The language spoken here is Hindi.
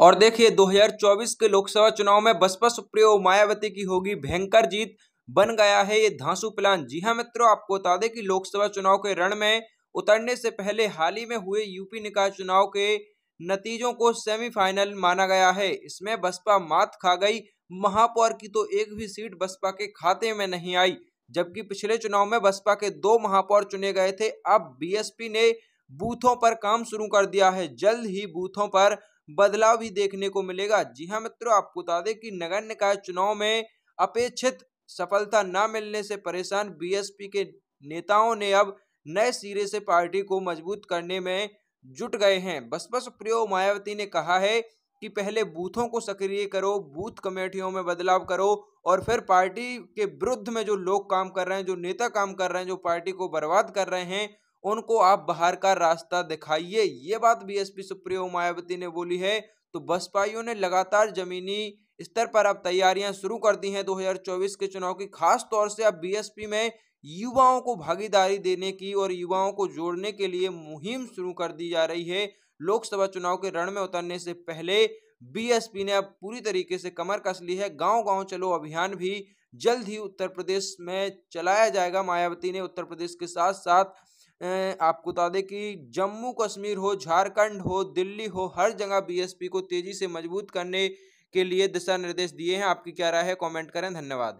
और देखिए 2024 के लोकसभा चुनाव में बसपा सुप्रियो मायावती की होगी भयंकर जीत बन गया है ये धांसू प्लान जी हां मित्रों आपको बता दें कि लोकसभा चुनाव के रण में उतरने से पहले हाल ही में हुए यूपी निकाय चुनाव के नतीजों को सेमीफाइनल माना गया है इसमें बसपा मात खा गई महापौर की तो एक भी सीट बसपा के खाते में नहीं आई जबकि पिछले चुनाव में बसपा के दो महापौर चुने गए थे अब बीएसपी ने बूथों पर काम शुरू कर दिया है जल्द ही बूथों पर बदलाव भी देखने को मिलेगा जी हाँ मित्रों आपको बता दें कि नगर निकाय चुनाव में अपेक्षित सफलता न मिलने से परेशान बी के नेताओं ने अब नए सिरे से पार्टी को मजबूत करने में जुट गए हैं बसपा सुप्रियो मायावती ने कहा है कि पहले बूथों को सक्रिय करो बूथ कमेटियों में बदलाव करो और फिर पार्टी के विरुद्ध में जो लोग काम कर रहे हैं जो नेता काम कर रहे हैं जो पार्टी को बर्बाद कर रहे हैं उनको आप बाहर का रास्ता दिखाइए ये बात बीएसपी सुप्रियो मायावती ने बोली है तो बसपाइयों ने लगातार जमीनी स्तर पर अब तैयारियां शुरू कर दी हैं 2024 के चुनाव की खास तौर से अब बीएसपी में युवाओं को भागीदारी देने की और युवाओं को जोड़ने के लिए मुहिम शुरू कर दी जा रही है लोकसभा चुनाव के रण में उतरने से पहले बीएसपी ने अब पूरी तरीके से कमर कस ली है गांव गांव चलो अभियान भी जल्द ही उत्तर प्रदेश में चलाया जाएगा मायावती ने उत्तर प्रदेश के साथ साथ आपको बता दें कि जम्मू कश्मीर हो झारखंड हो दिल्ली हो हर जगह बीएसपी को तेजी से मजबूत करने के लिए दिशा निर्देश दिए हैं आपकी क्या राय है कमेंट करें धन्यवाद